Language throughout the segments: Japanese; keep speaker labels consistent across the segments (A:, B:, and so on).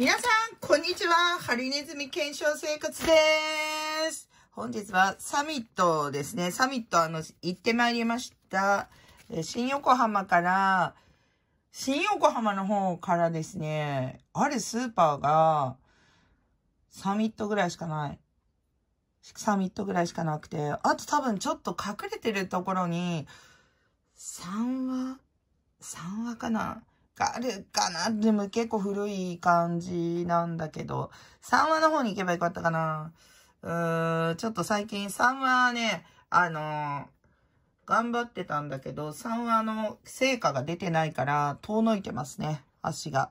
A: 皆さん、こんにちは。ハリネズミ検証生活です。本日はサミットですね。サミット、あの、行ってまいりました。新横浜から、新横浜の方からですね、あるスーパーが、サミットぐらいしかない。サミットぐらいしかなくて、あと多分ちょっと隠れてるところに、3話 ?3 話かなあるかなでも結構古い感じなんだけど、3話の方に行けばよかったかなうーん、ちょっと最近3話ね、あのー、頑張ってたんだけど、3話の成果が出てないから、遠のいてますね、足が。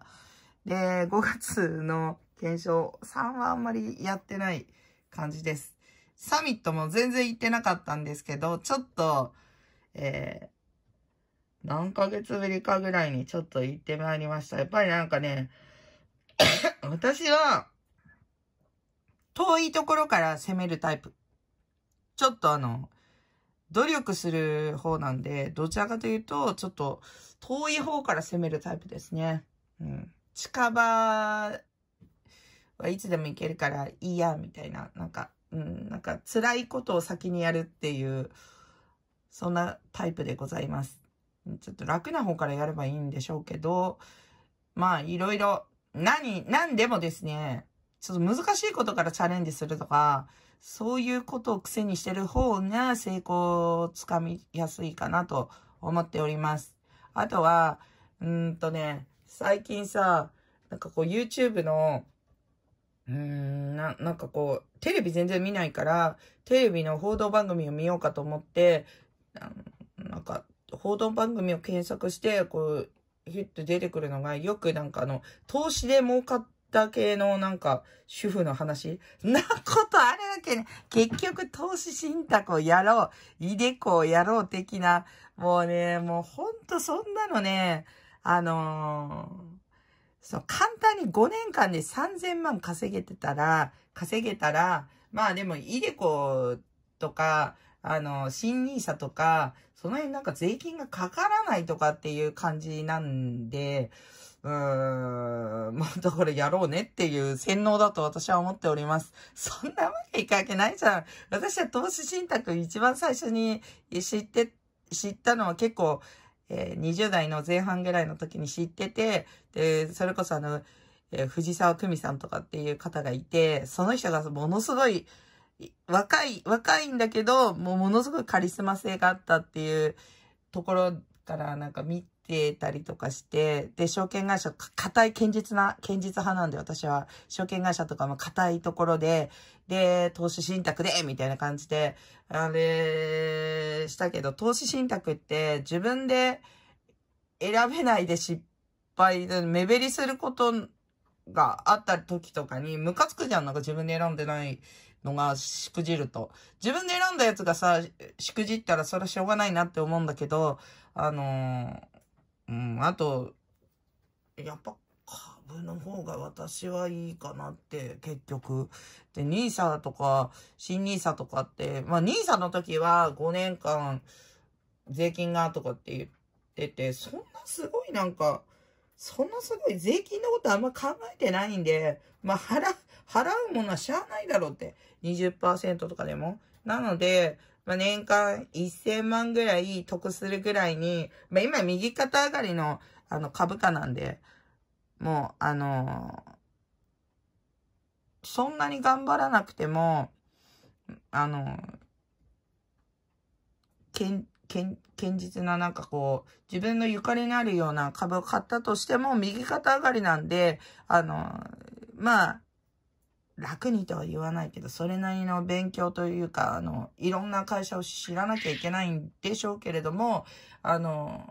A: で、5月の検証、3はあんまりやってない感じです。サミットも全然行ってなかったんですけど、ちょっと、えー何ヶ月ぶりかぐらいにちょっと行ってまいりました。やっぱりなんかね、私は、遠いところから攻めるタイプ。ちょっとあの、努力する方なんで、どちらかというと、ちょっと遠い方から攻めるタイプですね。うん。近場はいつでも行けるからいいや、みたいな、なんか、うん、なんか辛いことを先にやるっていう、そんなタイプでございます。ちょっと楽な方からやればいいんでしょうけど、まあ、いろいろ、何、何でもですね、ちょっと難しいことからチャレンジするとか、そういうことを癖にしてる方が成功をつかみやすいかなと思っております。あとは、うんとね、最近さ、なんかこう YouTube の、うーんな、なんかこう、テレビ全然見ないから、テレビの報道番組を見ようかと思って、なんか報道番組を検索して、こう、ヒュッと出てくるのが、よくなんかあの、投資で儲かった系のなんか、主婦の話 なことあるわけね。結局、投資信託をやろう、いでこをやろう的な、もうね、もうほんとそんなのね、あのー、そう、簡単に5年間で3000万稼げてたら、稼げたら、まあでも、いでことか、あの、新 n i s とか、その辺なんか税金がかからないとかっていう感じなんで、うーん、まあだからやろうねっていう洗脳だと私は思っております。そんなわけいかけないじゃん。私は投資信託一番最初に知って、知ったのは結構、えー、20代の前半ぐらいの時に知ってて、で、それこそあの、えー、藤沢久美さんとかっていう方がいて、その人がものすごい、若い、若いんだけど、もうものすごいカリスマ性があったっていうところからなんか見てたりとかして、で、証券会社、硬い堅実な、堅実派なんで私は、証券会社とかも硬いところで、で、投資信託で、みたいな感じで、あれ、したけど、投資信託って自分で選べないで失敗、目減りすることがあった時とかに、ムカつくじゃん、なんか自分で選んでない。のがしくじると。自分で選んだやつがさ、しくじったらそれはしょうがないなって思うんだけど、あのー、うん、あと、やっぱ株の方が私はいいかなって、結局。で、nisa とか、新 nisa とかって、まあ nisa の時は5年間税金がとかって言ってて、そんなすごいなんか、そんなすごい税金のことあんま考えてないんで、まあ、払、払うものはしゃあないだろうって。20%とかでも。なので、まあ、年間1000万ぐらい得するぐらいに、まあ、今右肩上がりの、あの、株価なんで、もう、あのー、そんなに頑張らなくても、あのー、堅実ななんかこう、自分のゆかりのあるような株を買ったとしても、右肩上がりなんで、あの、まあ、楽にとは言わないけど、それなりの勉強というか、あの、いろんな会社を知らなきゃいけないんでしょうけれども、あの、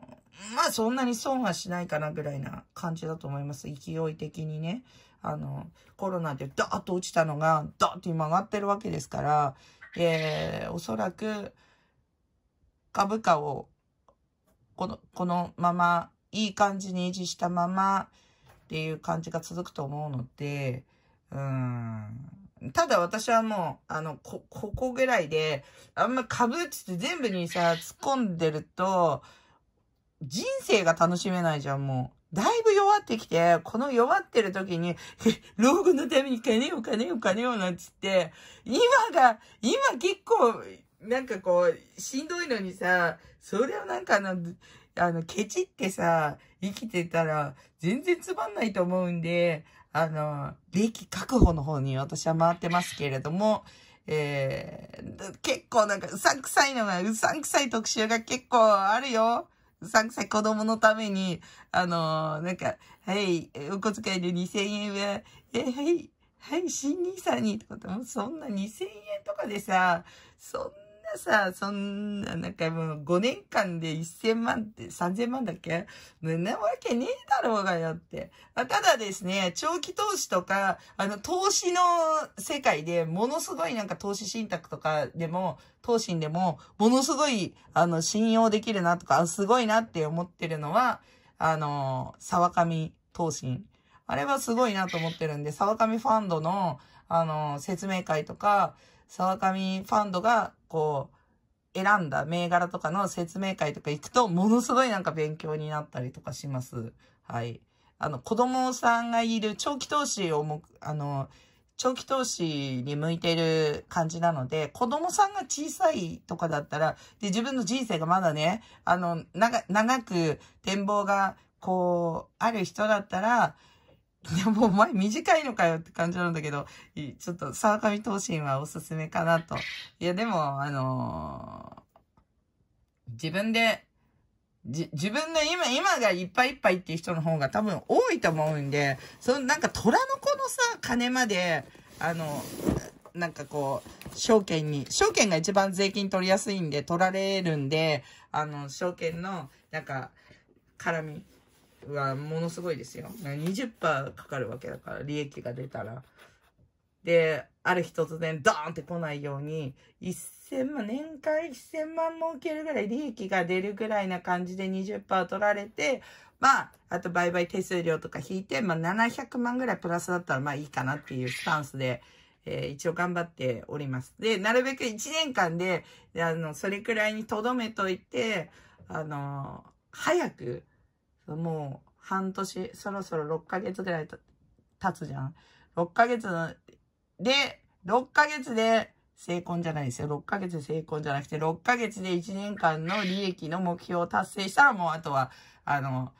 A: まあそんなに損はしないかなぐらいな感じだと思います。勢い的にね。あの、コロナでダーッと落ちたのが、ダーッと今上がってるわけですから、えー、おそらく、株価をこの、このまま、いい感じに維持したままっていう感じが続くと思うので、うん。ただ私はもう、あの、こ、ここぐらいで、あんま株っつって全部にさ、突っ込んでると、人生が楽しめないじゃん、もう。だいぶ弱ってきて、この弱ってる時に、老後のために金を金を金をなんつって、今が、今結構、なんかこう、しんどいのにさ、それをなんかあの、あの、ケチってさ、生きてたら、全然つまんないと思うんで、あの、利益確保の方に私は回ってますけれども、えー、結構なんかうさんくさいのが、うさんくさい特集が結構あるよ。うさんくさい子供のために、あのー、なんか、はい、お小遣いで2000円は、え、はい、はい、新兄さんにとかもそんな2000円とかでさ、そんながさ、そんな、なんかもう5年間で1000万って、3000万だっけなわけねえだろうがよって。ただですね、長期投資とか、あの、投資の世界で、ものすごいなんか投資信託とかでも、投信でも、ものすごい、あの、信用できるなとか、すごいなって思ってるのは、あの、沢上投信。あれはすごいなと思ってるんで、沢上ファンドの、あの、説明会とか、沢上ファンドが、こう、選んだ銘柄とかの説明会とか行くと、ものすごいなんか勉強になったりとかします。はい。あの、子供さんがいる長期投資をも、あの、長期投資に向いてる感じなので、子供さんが小さいとかだったら、で、自分の人生がまだね、あの、長、長く展望が、こう、ある人だったら、いや、もうお前短いのかよって感じなんだけど、ちょっと沢上東進はおすすめかなと。いや、でも、あのー、自分で、自分の今、今がいっぱいいっぱいっていう人の方が多分多いと思うんで、そのなんか虎の子のさ、金まで、あの、なんかこう、証券に、証券が一番税金取りやすいんで、取られるんで、あの、証券の、なんか、絡み、はものすごいですよ。20%かかるわけだから、利益が出たら。で、ある日突然ドーンって来ないように、1000万、年間1000万儲けるぐらい利益が出るぐらいな感じで20%取られて、まあ、あと売買手数料とか引いて、まあ700万ぐらいプラスだったらまあいいかなっていうスタンスで、えー、一応頑張っております。で、なるべく1年間で、であの、それくらいに留めといて、あのー、早く、もう半年、そろそろ6ヶ月ぐらい経つじゃん。6ヶ月で、6ヶ月で成婚じゃないですよ。6ヶ月で成婚じゃなくて、6ヶ月で1年間の利益の目標を達成したらもうあとは、あの、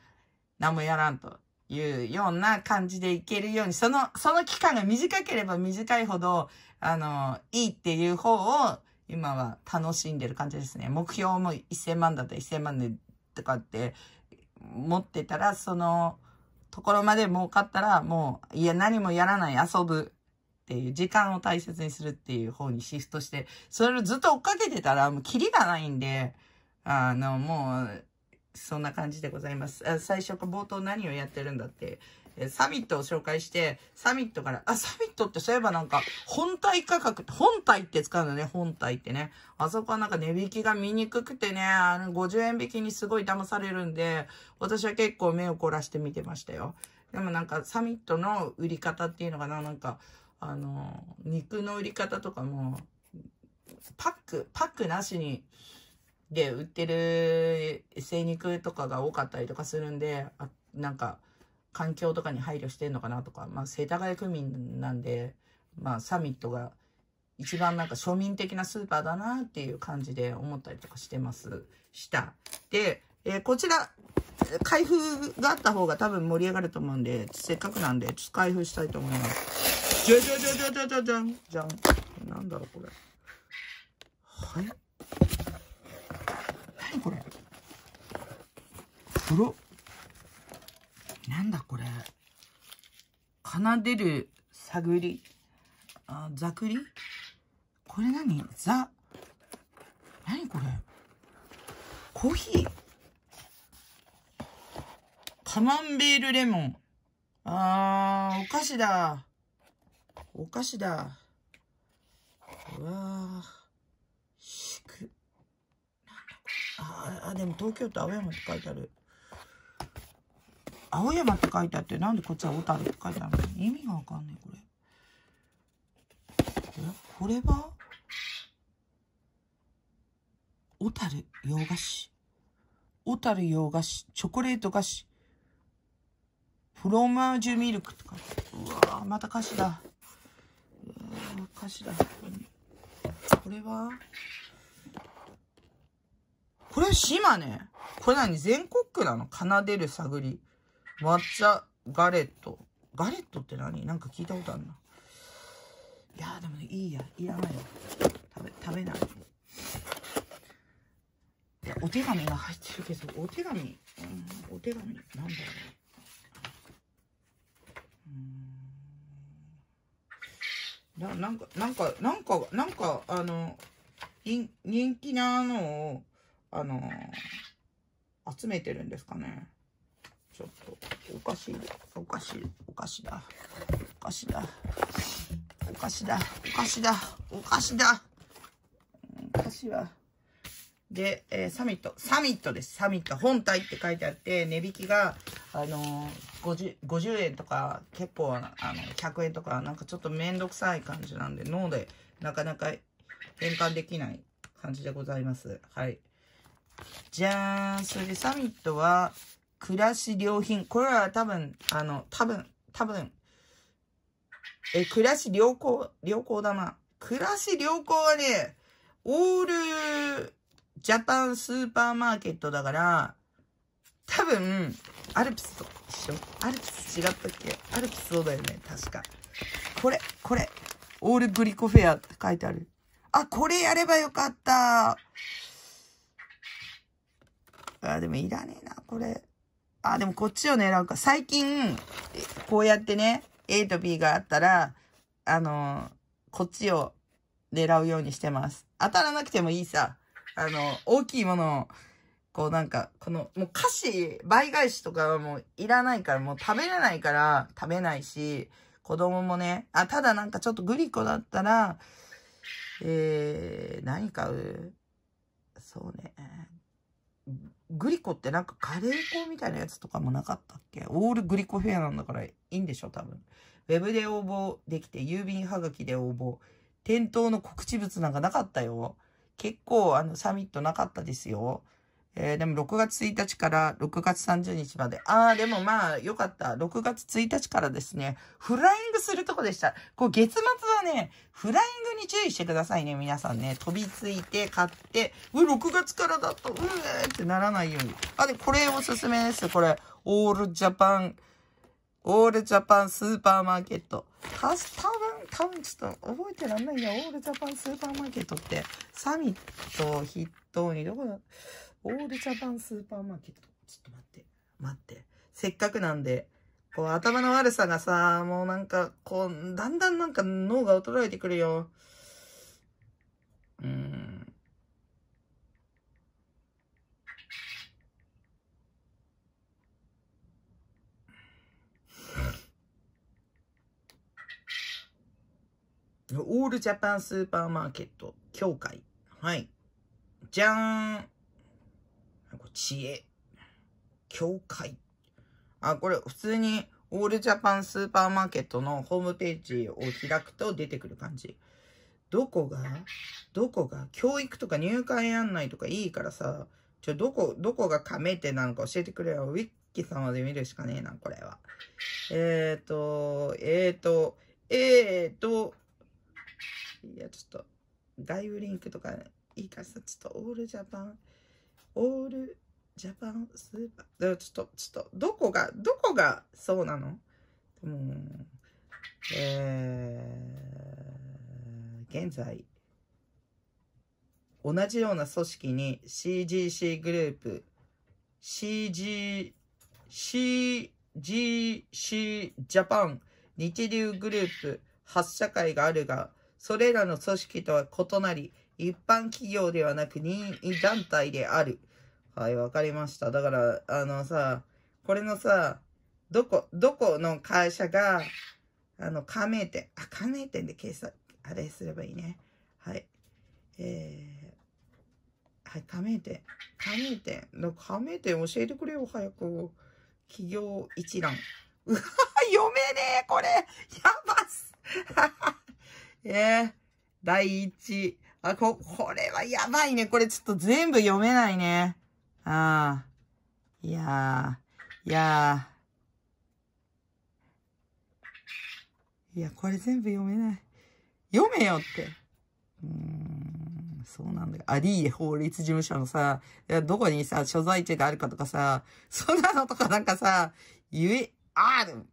A: 何もやらんというような感じでいけるように、その、その期間が短ければ短いほど、あの、いいっていう方を今は楽しんでる感じですね。目標も1000万だったら1000万でとかって持ってたら、そのところまで儲かったら、もう、いや、何もやらない、遊ぶっていう、時間を大切にするっていう方にシフトして、それをずっと追っかけてたら、もう、キリがないんで、あの、もう、そんな感じでございます。最初、冒頭何をやってるんだってサミットを紹介して、サミットから、あ、サミットってそういえばなんか、本体価格、本体って使うんだね、本体ってね。あそこはなんか値引きが見にくくてね、あの、50円引きにすごい騙されるんで、私は結構目を凝らして見てましたよ。でもなんか、サミットの売り方っていうのかな、なんか、あの、肉の売り方とかも、パック、パックなしに、で、売ってる精肉とかが多かったりとかするんで、あなんか、環境とかに配慮してんのかなとか、まあ、世田谷区民なんで、まあ、サミットが一番なんか庶民的なスーパーだなっていう感じで思ったりとかしてます。した。で、えー、こちら、開封があった方が多分盛り上がると思うんで、せっかくなんで、ちょっと開封したいと思います。じゃじゃじゃじゃじゃじゃじゃん。じゃん。なんだろう、これ。はい。何これ。黒。なんだこれ。奏でる探り。あ、ざくりこれ何ザ。何これコーヒーカマンベールレモン。あー、お菓子だ。お菓子だ。うわー。しく。あー、でも東京都青山って書いてある。青山って書いてあって、なんでこっちは小樽って書いてあるの意味がわかんない、これ。えこれは小樽洋菓子。小樽洋菓子、チョコレート菓子、フロマージュミルクとかうわまた菓子だ。うわ菓子だ。これはこれ島根これ何全国区なの奏でる探り。抹茶ガレット。ガレットって何なんか聞いたことあるな。いやでもいいや。いらないよ。食べ、食べない。いや、お手紙が入ってるけど、お手紙、うん、お手紙、なんだろう。ななんか、なんか、なんか、なんか、あの、人気なのを、あの、集めてるんですかね。ちょっと、おかしい、おかしい、おかしだ。おかしだ。おかしだ。おかしだ。おかしだ。おかしは。で、えー、サミット。サミットです。サミット。本体って書いてあって、値引きが、あのー、50, 50円とか、結構、あの、100円とか、なんかちょっとめんどくさい感じなんで、脳でなかなか変換できない感じでございます。はい。じゃーん。それでサミットは、暮らし良品。これは多分、あの、多分、多分、え、暮らし良好、良好だな。暮らし良好はね、オールジャパンスーパーマーケットだから、多分、アルプスと一緒アルプス違ったっけアルプスそうだよね、確か。これ、これ、オールグリコフェアって書いてある。あ、これやればよかった。あ、でもいらねえな、これ。あ、でもこっちを狙うか。最近、こうやってね、A と B があったら、あの、こっちを狙うようにしてます。当たらなくてもいいさ。あの、大きいものを、こうなんか、この、もう菓子、倍返しとかはもういらないから、もう食べれないから食べないし、子供もね、あ、ただなんかちょっとグリコだったら、えー、何買うそうね。グリコってなんかカレー粉みたいなやつとかもなかったっけオールグリコフェアなんだからいいんでしょ多分。ウェブで応募できて、郵便はがきで応募。店頭の告知物なんかなかったよ。結構あのサミットなかったですよ。えー、でも6月1日から6月30日まで。ああ、でもまあ、よかった。6月1日からですね、フライングするとこでした。こう、月末はね、フライングに注意してくださいね、皆さんね。飛びついて、買って、う、6月からだと、うえってならないように。あ、で、これおすすめです。これ、オールジャパン、オールジャパンスーパーマーケット。た、ん、たぶん、ちょっと覚えてらんないや。オールジャパンスーパーマーケットって、サミットを筆頭に、どこだオールジャパンスーパーマーケット。ちょっと待って、待って。せっかくなんで、こう頭の悪さがさ、もうなんか、こう、だんだんなんか脳が衰えてくるよ。うん。オールジャパンスーパーマーケット協会。はい。じゃーん。知恵、教会。あ、これ普通にオールジャパンスーパーマーケットのホームページを開くと出てくる感じ。どこがどこが教育とか入会案内とかいいからさ、ちょ、どこ、どこが加盟店なのか教えてくれよ。ウィッキー様で見るしかねえな、これは。えーと、えーと、えーと、いや、ちょっと、外部リンクとかいいからさ、ちょっとオールジャパン、オール、ジャパンスーパー、ちょっと、ちょっと、どこが、どこがそうなのもえー、現在、同じような組織に CGC グループ、CG、CGC ジャパン、日流グループ、発社会があるが、それらの組織とは異なり、一般企業ではなく任意団体である。はい、わかりました。だから、あのさ、これのさ、どこ、どこの会社が、あの、加盟店、あ、加盟店で計算、あれすればいいね。はい。えー、はい、加盟店。加盟店。の加盟店教えてくれよ、早く。企業一覧。うわ、読めねえ、これ。やばっす。えー、第一。あ、こ、これはやばいね。これちょっと全部読めないね。ああ、いやいやいや、これ全部読めない。読めよって。うーん、そうなんだアリーエ法律事務所のさ、いやどこにさ、所在地があるかとかさ、そんなのとかなんかさ、ゆえ、ある。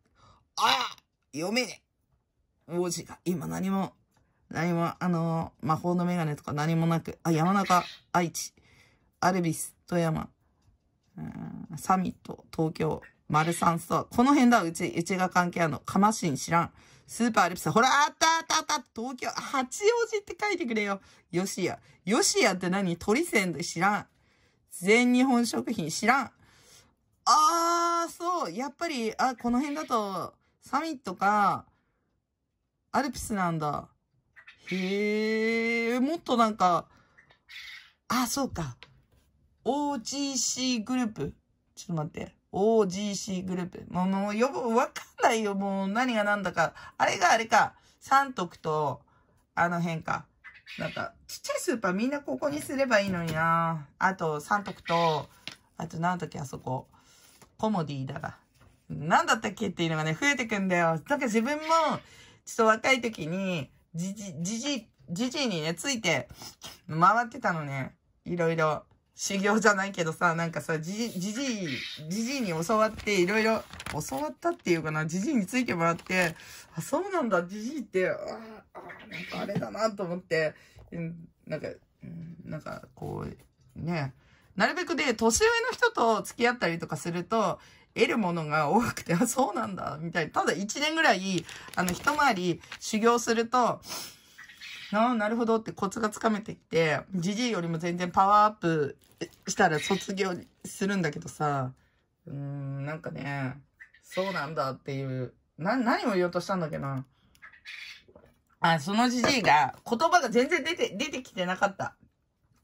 A: ああ、読めねえ。文字が、今何も、何も、あの魔法のメガネとか何もなく、あ、山中、愛知、アルビス、富山、うんサミット、東京、丸三ストア。この辺だ、うち、うちが関係あるの。かましん知らん。スーパーアルプス。ほら、あったあったあった東京、八王子って書いてくれよ。よしや。よしやって何鳥せんで知らん。全日本食品知らん。あー、そう。やっぱり、あ、この辺だと、サミットか、アルプスなんだ。へえ、もっとなんか、あ、そうか。OGC グループ。ちょっと待って。OGC グループ。もう、もう、よくわかんないよ。もう、何が何だか。あれがあれか。三徳と、あの辺か。なんか、ちっちゃいスーパーみんなここにすればいいのになあと、三徳と、あと、何だっけ、あそこ。コモディだが。何だったっけっていうのがね、増えてくんだよ。なんか自分も、ちょっと若い時に、じじ、じじ、じじにね、ついて、回ってたのね。いろいろ。修行じゃないけどさ、なんかさ、じ、じじい、じじいに教わっていろいろ、教わったっていうかな、じじいについてもらって、あ、そうなんだ、じじいって、ああ、なんかあれだなと思って、なんか、なんかこう、ね、なるべくで、年上の人と付き合ったりとかすると、得るものが多くて、あ、そうなんだ、みたいな。ただ一年ぐらい、あの、一回り修行すると、ああ、なるほどってコツがつかめてきて、じじいよりも全然パワーアップしたら卒業するんだけどさ、うーん、なんかね、そうなんだっていう、な、何を言おうとしたんだっけな。あ、そのじじいが、言葉が全然出て、出てきてなかった。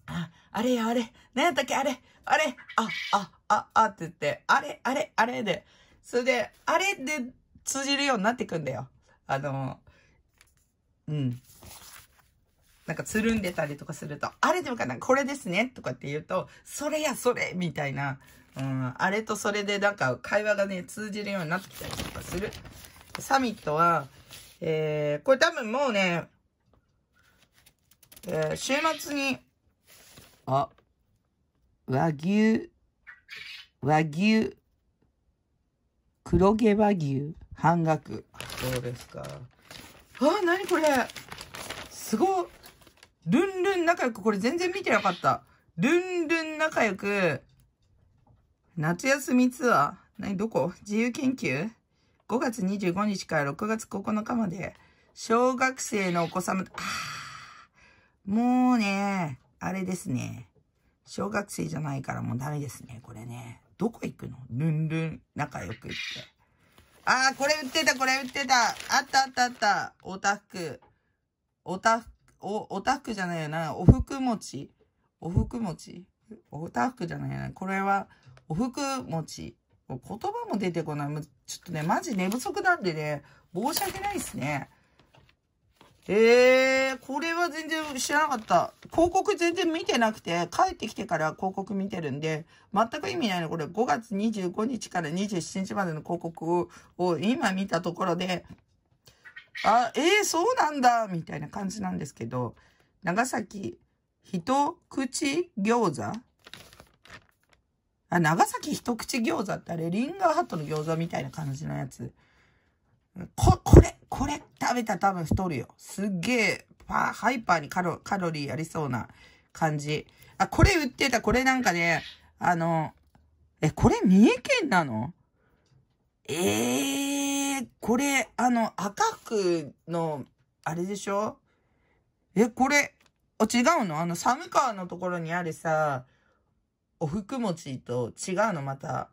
A: あ、あれやあれ、何やったっけあれ、あれ、あ、あ、あ、あって言って、あれ、あれ、あれで、それで、あれで通じるようになってくんだよ。あの、うん。なんかつるんでたりとかすると、あれでもかな、これですねとかって言うと、それやそれみたいな、うん、あれとそれでなんか会話がね、通じるようになってきたりとかする。サミットは、えー、これ多分もうね、えー、週末に、あ、和牛、和牛、黒毛和牛、半額。どうですかあ、なにこれすごっルンルン仲良く、これ全然見てなかった。ルンルン仲良く、夏休みツアー。何どこ自由研究 ?5 月25日から6月9日まで、小学生のお子様、もうね、あれですね。小学生じゃないからもうダメですね、これね。どこ行くのルンルン仲良くって。ああ、これ売ってた、これ売ってた。あったあったあった。オタフク。オタフお、おたふくじゃないな、おふくもち。おふくもち。おたふくじゃないな。これは、おふくもち。言葉も出てこない。ちょっとね、マジ寝不足なんでね、申し訳ないですね。ええー、これは全然知らなかった。広告全然見てなくて、帰ってきてから広告見てるんで、全く意味ないの。これ5月25日から27日までの広告を今見たところで、あ、ええー、そうなんだみたいな感じなんですけど、長崎、一口餃子あ、長崎一口餃子ってあれ、リンガーハットの餃子みたいな感じのやつ。こ、これ、これ食べたら多分太るよ。すっげえ、パハイパーにカロカロリーありそうな感じ。あ、これ売ってた。これなんかね、あの、え、これ三重県なのええーこれ、あの、赤くの、あれでしょえ、これ、あ、違うのあの、寒川のところにあるさ、おふくもちと違うのまた。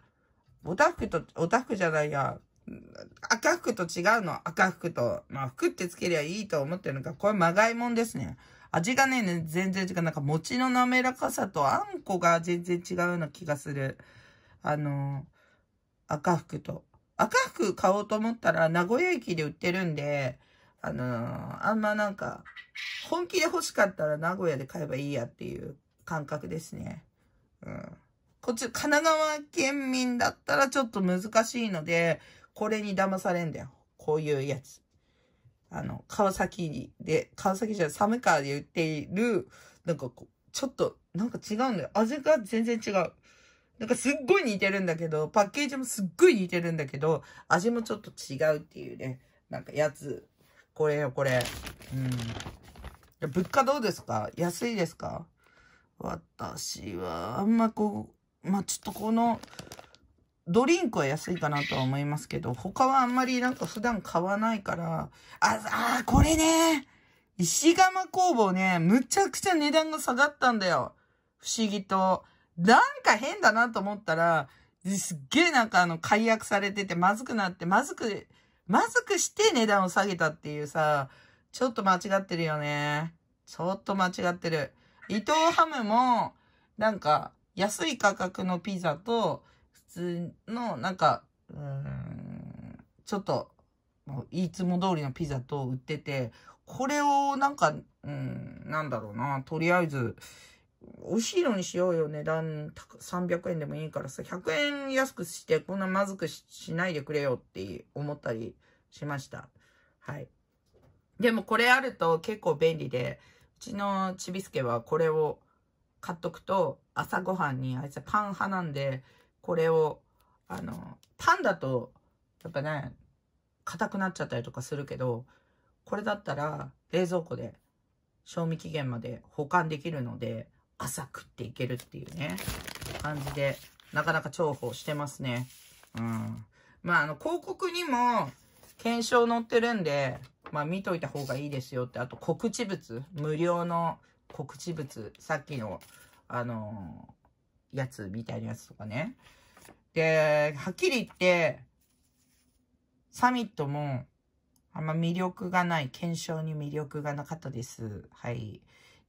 A: おたふくと、おたふくじゃないや。赤服と違うの赤服と。まあ、服ってつけりゃいいと思ってるのか。これまがいもんですね。味がね、全然違う。なんか餅の滑らかさとあんこが全然違うような気がする。あのー、赤服と。赤服買おうと思ったら名古屋駅で売ってるんで、あのー、あんまなんか、本気で欲しかったら名古屋で買えばいいやっていう感覚ですね。うん。こっち、神奈川県民だったらちょっと難しいので、これに騙されんだよ。こういうやつ。あの、川崎で、川崎じゃ寒川で売っている、なんかこう、ちょっと、なんか違うんだよ。味が全然違う。なんかすっごい似てるんだけど、パッケージもすっごい似てるんだけど、味もちょっと違うっていうね、なんかやつ。これよ、これ。うん。物価どうですか安いですか私は、あんまこう、まあ、ちょっとこの、ドリンクは安いかなとは思いますけど、他はあんまりなんか普段買わないから、あ、あ、これね、石窯工房ね、むちゃくちゃ値段が下がったんだよ。不思議と。なんか変だなと思ったら、すっげえなんかあの、解約されてて、まずくなって、まずく、まずくして値段を下げたっていうさ、ちょっと間違ってるよね。ちょっと間違ってる。伊藤ハムも、なんか、安い価格のピザと、普通の、なんか、ちょっと、いつも通りのピザと売ってて、これをなんか、うん、なんだろうな、とりあえず、後ろにしようよ、値段300円でもいいからさ、100円安くして、こんなまずくしないでくれよって思ったりしました。はい。でもこれあると結構便利で、うちのちびすけはこれを買っとくと、朝ごはんに、あいつはパン派なんで、これを、あの、パンだと、やっぱね、硬くなっちゃったりとかするけど、これだったら冷蔵庫で賞味期限まで保管できるので、朝食っていけるっていうね、感じで、なかなか重宝してますね。うん。まあ、あの、広告にも、検証載ってるんで、まあ見といた方がいいですよって、あと告知物、無料の告知物、さっきの、あのー、やつみたいなやつとかね。で、はっきり言って、サミットも、あんま魅力がない、検証に魅力がなかったです。はい。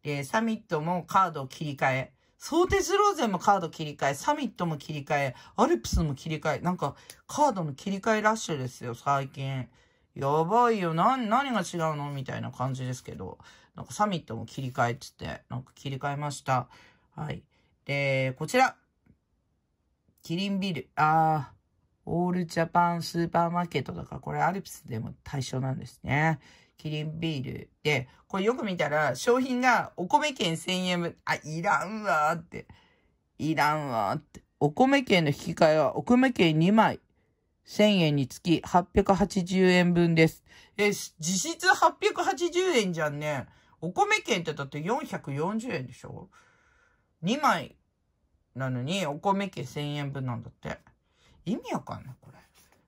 A: で、サミットもカードを切り替え、定スローゼもカード切り替え、サミットも切り替え、アルプスも切り替え、なんか、カードの切り替えラッシュですよ、最近。やばいよ、な、何が違うのみたいな感じですけど、なんかサミットも切り替えっつって、なんか切り替えました。はい。で、こちら。キリンビル、あー、オールジャパンスーパーマーケットだから、これアルプスでも対象なんですね。キリンビールで、これよく見たら、商品がお米券1000円分、あ、いらんわーって。いらんわーって。お米券の引き換えは、お米券2枚。1000円につき880円分です。え、実質880円じゃんね。お米券ってだって440円でしょ ?2 枚なのにお米券1000円分なんだって。意味わかんない、これ。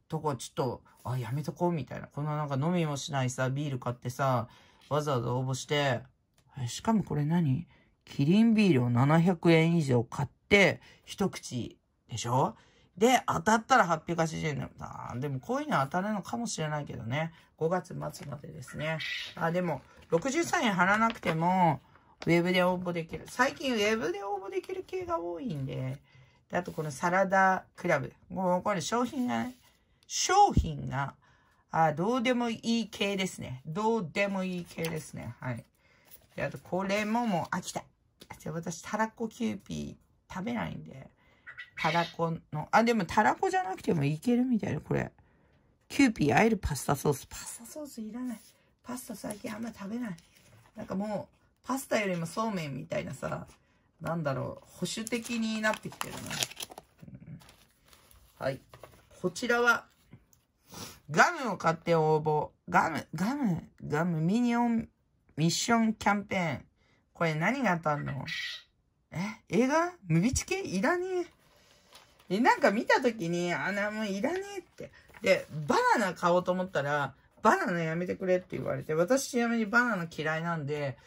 A: とか、ちょっと、あ、やめとこうみたいな。このなんか飲みもしないさ、ビール買ってさ、わざわざ応募して、しかもこれ何キリンビールを700円以上買って、一口でしょで、当たったら880円なあでもこういうのは当たるのかもしれないけどね。5月末までですね。あ、でも、63円払わなくても、ウェブで応募できる。最近ウェブで応募できる系が多いんで。であとこのサラダクラブ。もうこれ商品がね、商品が、あどうでもいい系ですね。どうでもいい系ですね。はい。で、あと、これももう飽きた。じゃ私、たらこキューピー食べないんで、たらこの、あ、でもたらこじゃなくてもいけるみたいな、これ。キューピーあえるパスタソース。パスタソースいらない。パスタ最近あんま食べない。なんかもう、パスタよりもそうめんみたいなさ、なんだろう、保守的になってきてるな。うん、はい。こちらは、ガムを買って応募。ガム、ガム、ガム、ミニオン、ミッションキャンペーン。これ何が当たるのえ映画ムビチケいらねえ。え、なんか見たときに、あ、な、もういらねえって。で、バナナ買おうと思ったら、バナナやめてくれって言われて、私ちなみにバナナ嫌いなんで、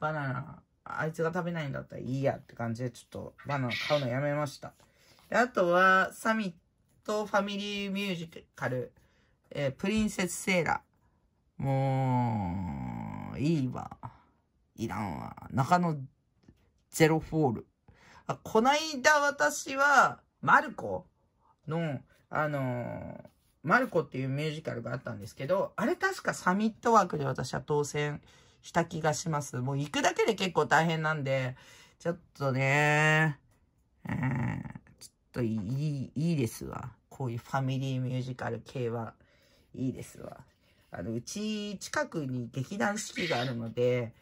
A: バナナ、あいつが食べないんだったらいいやって感じで、ちょっとバナナ買うのやめました。であとは、サミットファミリーミュージカル。えー、プリンセスセーラー。もう、いいわ。いらんわ。中野ゼロフォール。あ、こないだ私は、マルコの、あのー、マルコっていうミュージカルがあったんですけど、あれ確かサミット枠で私は当選した気がします。もう行くだけで結構大変なんで、ちょっとね、えー、ちょっといい、いいですわ。こういうファミリーミュージカル系は。いいですわ。あの、うち近くに劇団四季があるので、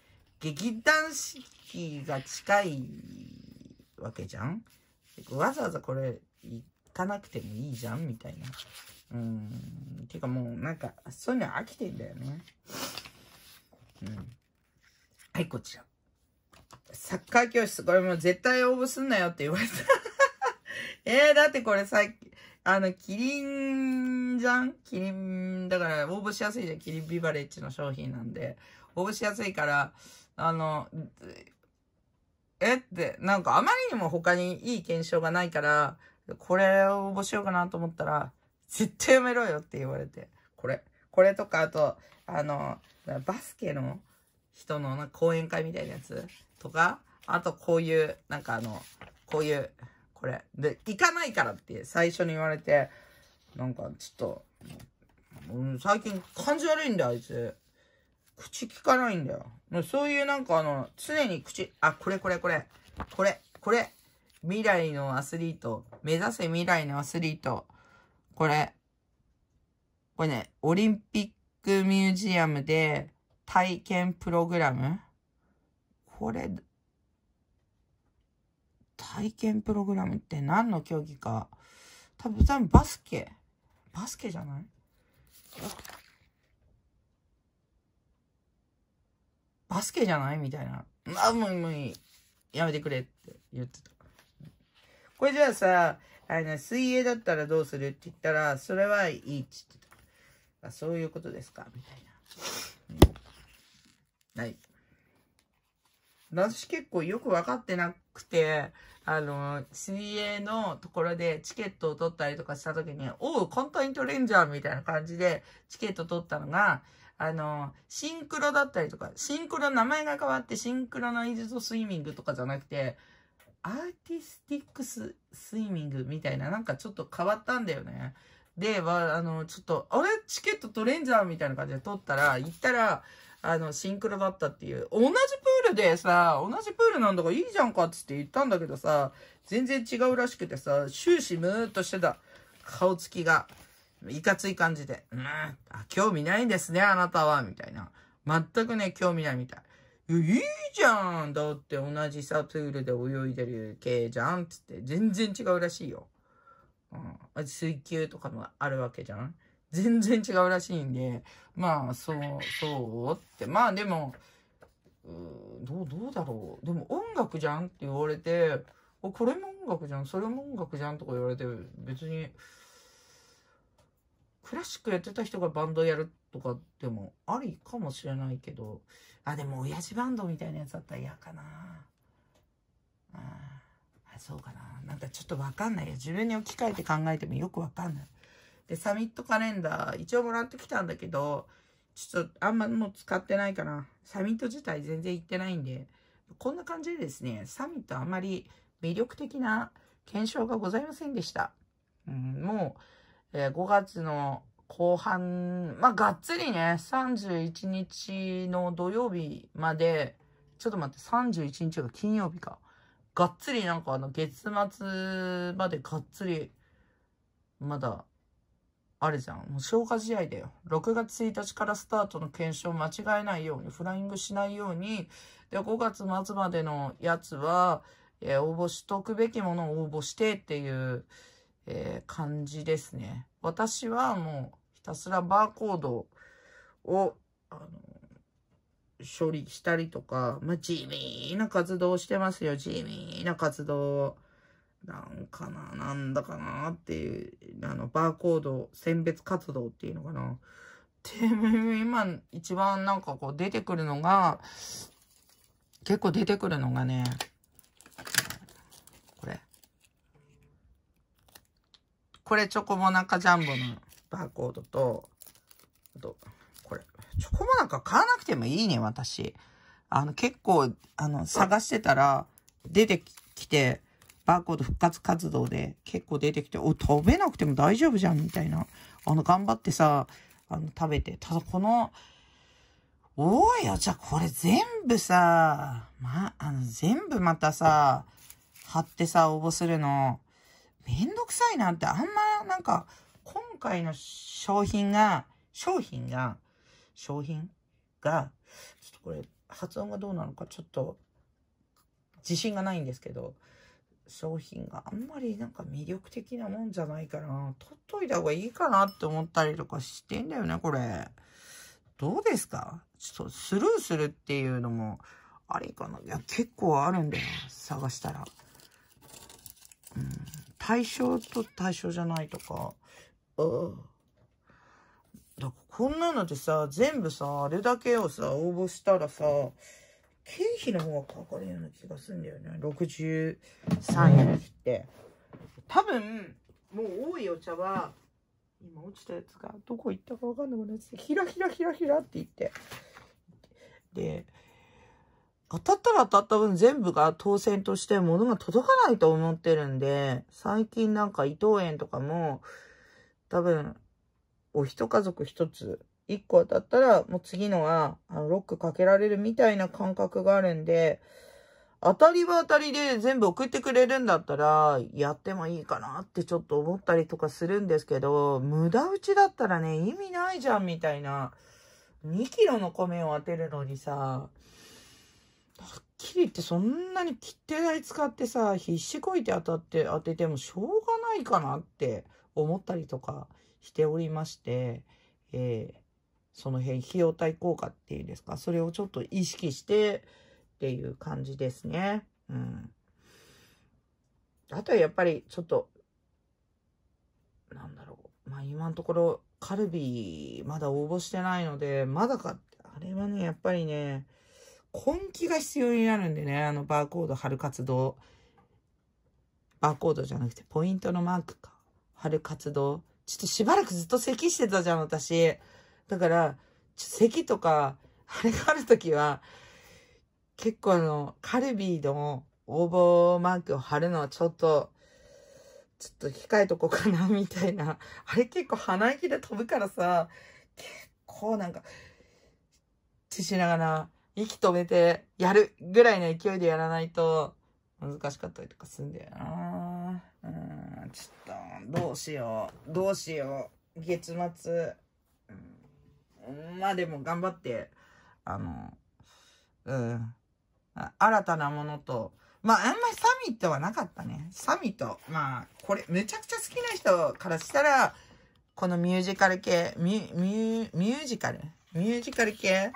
A: 劇団四季が近いわけじゃんわざわざこれ行かなくてもいいじゃんみたいな。うん。てかもうなんか、そういうの飽きてんだよね。うん。はい、こちら。サッカー教室、これもう絶対応募すんなよって言われた。えー、だってこれさっき、あの、キリンじゃんキリン、だから応募しやすいじゃん。キリンビバレッジの商品なんで。応募しやすいから、あの、えって、なんかあまりにも他にいい検証がないから、これを応募しようかなと思ったら、絶対やめろよって言われて。これ。これとか、あと、あの、バスケの人の講演会みたいなやつとか、あとこういう、なんかあの、こういう、これ。で、行かないからって最初に言われて、なんかちょっと、うん、最近感じ悪いんだよ、あいつ。口聞かないんだよ。そういうなんかあの、常に口、あ、これこれこれ、これ、これ、未来のアスリート、目指せ未来のアスリート、これ、これね、オリンピックミュージアムで体験プログラムこれ、体験プログラムって何の競技か。多分、多分バスケ。バスケじゃないバスケじゃないみたいな。あ、もう、もういい。やめてくれって言ってた。これじゃあさ、あの、水泳だったらどうするって言ったら、それはいいって言ってた。あ、そういうことですかみたいな。はい。私結構よく分かってなくて、あの、水泳のところでチケットを取ったりとかした時に、おう、簡単に取れんじゃんみたいな感じでチケット取ったのが、あの、シンクロだったりとか、シンクロ、名前が変わってシンクロナイズドスイミングとかじゃなくて、アーティスティックススイミングみたいな、なんかちょっと変わったんだよね。で、は、あの、ちょっと、あれチケット取れんじゃんみたいな感じで取ったら、行ったら、あの、シンクロだったっていう。同じプールでさ、同じプールなんだからいいじゃんかっつって言ったんだけどさ、全然違うらしくてさ、終始ムーっとしてた。顔つきが、いかつい感じで。うん、あ、興味ないんですね、あなたは、みたいな。全くね、興味ないみたい。いいじゃんだって同じさ、プールで泳いでる系じゃんつって、全然違うらしいよ。うん。水球とかもあるわけじゃん全然違うらしいんで、まあ、そう、そうって。まあでも、うどう、どうだろう。でも音楽じゃんって言われて、これも音楽じゃん、それも音楽じゃんとか言われて、別に、クラシックやってた人がバンドやるとかでもありかもしれないけど、あ、でも親父バンドみたいなやつだったら嫌かな。ああ、そうかな。なんかちょっとわかんないよ。自分に置き換えて考えてもよくわかんない。で、サミットカレンダー、一応もらってきたんだけど、ちょっとあんまもう使ってないかな。サミット自体全然行ってないんで、こんな感じでですね、サミットあんまり魅力的な検証がございませんでした。うん、もう、えー、5月の後半、まあ、がっつりね、31日の土曜日まで、ちょっと待って、31日が金曜日か。がっつりなんかあの、月末までがっつり、まだあるじゃん。もう消化試合だよ。6月1日からスタートの検証間違えないように、フライングしないように、で、5月末までのやつは、えー、応募しとくべきものを応募してっていう、えー、感じですね。私はもうひたすらバーコードを、あの、処理したりとか、まあ、地味な活動をしてますよ、地味な活動を。なんかな、なんだかなっていう、あの、バーコード選別活動っていうのかな。で、今、一番なんかこう出てくるのが、結構出てくるのがね、これ。これ、チョコモナカジャンボのバーコードと、あと、これ、チョコモナカ買わなくてもいいね、私。あの、結構、あの、探してたら、出てきて、バーコード復活活動で結構出てきて、お、食べなくても大丈夫じゃんみたいな。あの、頑張ってさ、あの、食べて。ただこの、おいよ、じゃあこれ全部さ、ま、あの、全部またさ、貼ってさ、応募するの、めんどくさいなって、あんま、なんか、今回の商品が、商品が、商品が、ちょっとこれ、発音がどうなのか、ちょっと、自信がないんですけど、商品があんまりなんか魅力的なもんじゃないから、取っといた方がいいかなって思ったりとかしてんだよね、これ。どうですかちょっとスルーするっていうのもありかな。いや、結構あるんだよ、探したら。うん、対象と対象じゃないとか。うん。だこんなのでさ、全部さ、あれだけをさ、応募したらさ、経費の方がかかるような気がするんだよね。63円切って。多分、もう多いお茶は、今落ちたやつがどこ行ったかわかんなくなってひらひらひらひらって言って。で、当たったら当たった分全部が当選として物が届かないと思ってるんで、最近なんか伊藤園とかも、多分、お一家族一つ1個当たったら、もう次のは、あの、ロックかけられるみたいな感覚があるんで、当たりは当たりで全部送ってくれるんだったら、やってもいいかなってちょっと思ったりとかするんですけど、無駄打ちだったらね、意味ないじゃんみたいな。2キロの米を当てるのにさ、はっきり言ってそんなに切手代使ってさ、必死こいて当たって当ててもしょうがないかなって思ったりとかしておりまして、えーその辺、費用対効果っていうんですか、それをちょっと意識してっていう感じですね。うん。あとはやっぱりちょっと、なんだろう。まあ今のところ、カルビーまだ応募してないので、まだかって、あれはね、やっぱりね、根気が必要になるんでね、あのバーコード貼る活動。バーコードじゃなくて、ポイントのマークか。貼る活動。ちょっとしばらくずっと咳してたじゃん、私。だから、咳とか、あれがあるときは、結構あの、カルビーの応募マークを貼るのはちょっと、ちょっと控えとこうかな、みたいな。あれ結構鼻息で飛ぶからさ、結構なんか、ちしながら、息止めてやるぐらいの勢いでやらないと、難しかったりとかすんだよな。うん、ちょっと、どうしよう。どうしよう。月末。まあでも頑張って、あの、うん。新たなものと、まああんまりサミットはなかったね。サミット。まあ、これ、めちゃくちゃ好きな人からしたら、このミュージカル系、ミュ、ミュ、ミュージカルミュージカル系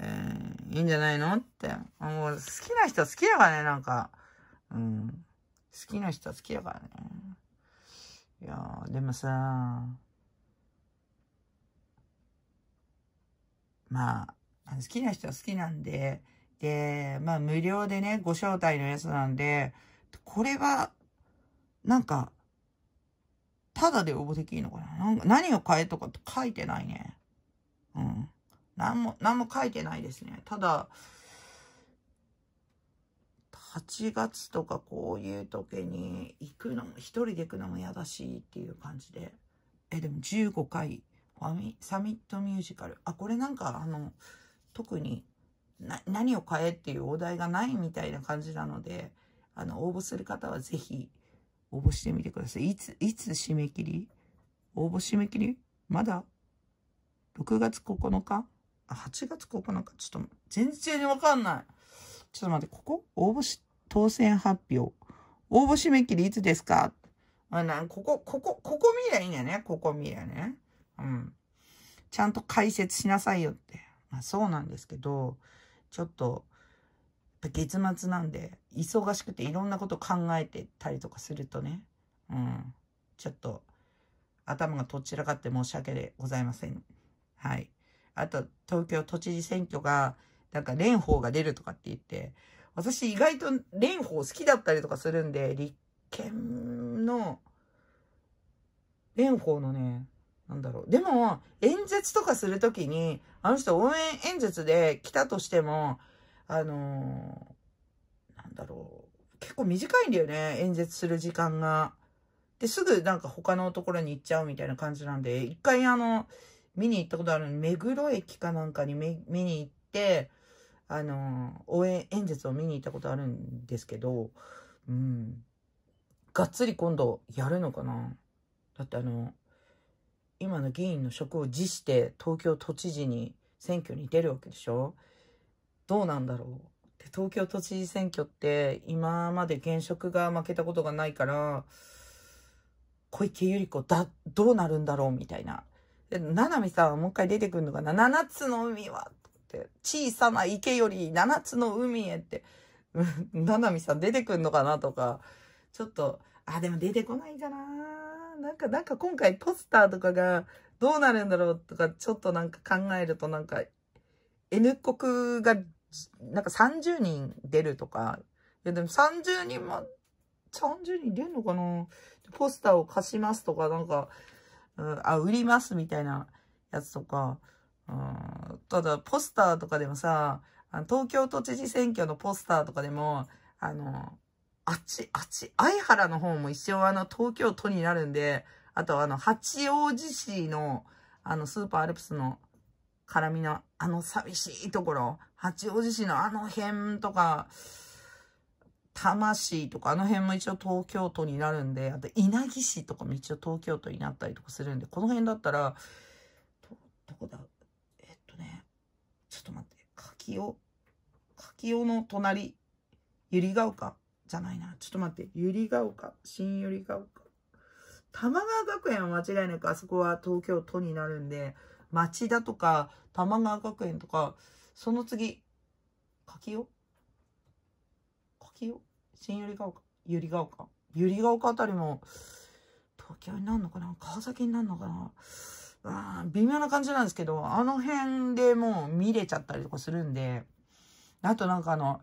A: えー、いいんじゃないのって。もう好きな人好きだからね、なんか。うん。好きな人好きだからね。いやでもさまあ、好きな人は好きなんで、で、まあ無料でね、ご招待のやつなんで、これが、なんか、ただで応募できるのかななんか何を変えとかって書いてないね。うん。何も、何も書いてないですね。ただ、8月とかこういう時に行くのも、一人で行くのも嫌だしっていう感じで。え、でも15回サミットミュージカル。あ、これなんかあの、特に何を変えっていうお題がないみたいな感じなので、あの、応募する方はぜひ応募してみてください。いつ、いつ締め切り応募締め切りまだ ?6 月9日あ、8月9日ちょっと、全然わかんない。ちょっと待って、ここ応募し、当選発表。応募締め切りいつですかあ、なん、ここ、ここ、ここ見りゃいいんだよね。ここ見りゃね。うん。ちゃんと解説しなさいよって。まあ、そうなんですけど、ちょっと、月末なんで、忙しくていろんなこと考えてたりとかするとね、うん。ちょっと、頭がとっちらかって申し訳でございません。はい。あと、東京都知事選挙が、なんか蓮舫が出るとかって言って、私意外と蓮舫好きだったりとかするんで、立憲の、蓮舫のね、なんだろう。でも、演説とかするときに、あの人応援演説で来たとしても、あのー、なんだろう。結構短いんだよね、演説する時間が。で、すぐなんか他のところに行っちゃうみたいな感じなんで、一回あの、見に行ったことあるのに、目黒駅かなんかに見に行って、あのー、応援演説を見に行ったことあるんですけど、うん。がっつり今度やるのかなだってあの、今の議員の職を辞して東京都知事に選挙に出るわけでしょどうなんだろうで東京都知事選挙って今まで現職が負けたことがないから小池百合子だどうなるんだろうみたいな。で七海さんはもう一回出てくるのかな七つの海はって小さな池より七つの海へって 七海さん出てくるのかなとかちょっとあ、でも出てこないかな。なんか、なんか今回ポスターとかがどうなるんだろうとか、ちょっとなんか考えるとなんか、N 国がなんか30人出るとか、いやでも30人も、30人出るのかなポスターを貸しますとか、なんか、うん、あ、売りますみたいなやつとか、うん、ただポスターとかでもさ、東京都知事選挙のポスターとかでも、あの、あっち、あっち、相原の方も一応あの、東京都になるんで、あとあの、八王子市の、あの、スーパーアルプスの絡みの、あの寂しいところ、八王子市のあの辺とか、魂とか、あの辺も一応東京都になるんで、あと稲城市とかも一応東京都になったりとかするんで、この辺だったら、ど、どこだえっとね、ちょっと待って、柿を、柿尾の隣、百合ヶ丘じゃないな。ちょっと待って。ゆりが丘。新ゆりが丘。玉川学園は間違いなくあそこは東京都になるんで、町田とか、玉川学園とか、その次、柿尾柿尾新百合ヶ丘百合ヶ丘百合ヶ丘あたりも、東京になるのかな川崎になるのかなあ微妙な感じなんですけど、あの辺でもう見れちゃったりとかするんで、あとなんかあの、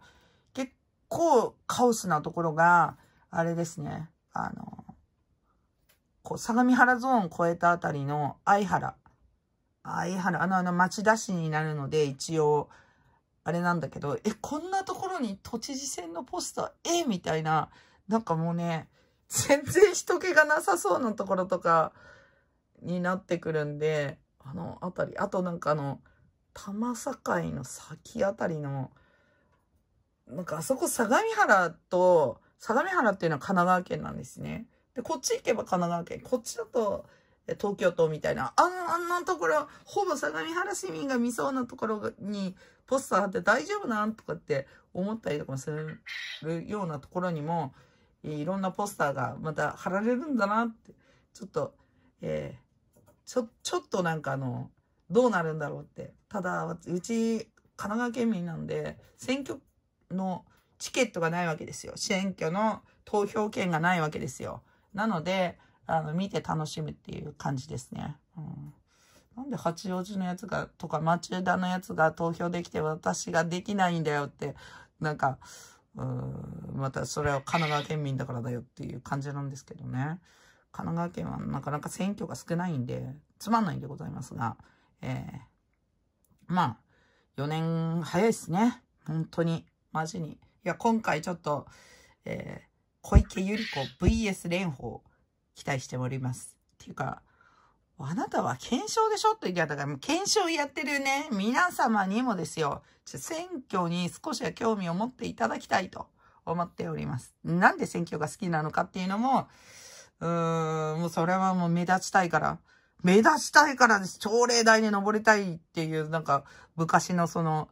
A: 構カオスなところが、あれですね、あの、こう、相模原ゾーン越えたあたりの相原。相原、あの、あの、町田市になるので、一応、あれなんだけど、え、こんなところに都知事選のポスター、えみたいな、なんかもうね、全然人気がなさそうなところとかになってくるんで、あのあたり、あとなんかあの、玉境の先あたりの、なんかあそこ相模原と、相模原っていうのは神奈川県なんですね。で、こっち行けば神奈川県、こっちだと東京都みたいな、あん、あんなところ、ほぼ相模原市民が見そうなところにポスター貼って大丈夫なんとかって思ったりとかもするようなところにも、いろんなポスターがまた貼られるんだなって、ちょっと、えー、ちょ、ちょっとなんかあの、どうなるんだろうって。ただ、うち、神奈川県民なんで、選挙のチケットがないわけですよ。選挙の投票権がないわけですよ。なので、あの、見て楽しむっていう感じですね。うん、なんで八王子のやつが、とか町田のやつが投票できて私ができないんだよって、なんか、うん、またそれは神奈川県民だからだよっていう感じなんですけどね。神奈川県はなかなか選挙が少ないんで、つまんないんでございますが、えー、まあ、4年早いですね。本当に。マジに。いや、今回ちょっと、えー、小池百合子 VS 蓮舫期待しております。っていうか、あなたは検証でしょって言ったから、検証やってるね、皆様にもですよ、選挙に少しは興味を持っていただきたいと思っております。なんで選挙が好きなのかっていうのも、うーん、もうそれはもう目立ちたいから、目立ちたいからです。朝礼台に登りたいっていう、なんか、昔のその、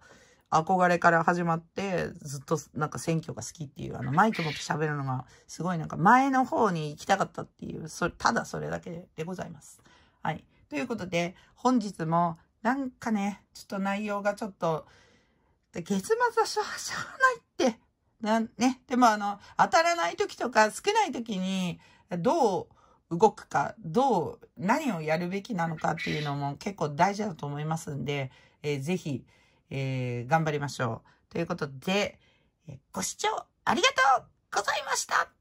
A: 憧れから始まって、ずっとなんか選挙が好きっていう、あの、マイク持って喋るのが、すごいなんか前の方に行きたかったっていう、それ、ただそれだけでございます。はい。ということで、本日も、なんかね、ちょっと内容がちょっと、月末はしゃ、しゃあないって、なね。でもあの、当たらない時とか、少ない時に、どう動くか、どう、何をやるべきなのかっていうのも結構大事だと思いますんで、えー、ぜひ、えー、頑張りましょう。ということで、ご視聴ありがとうございました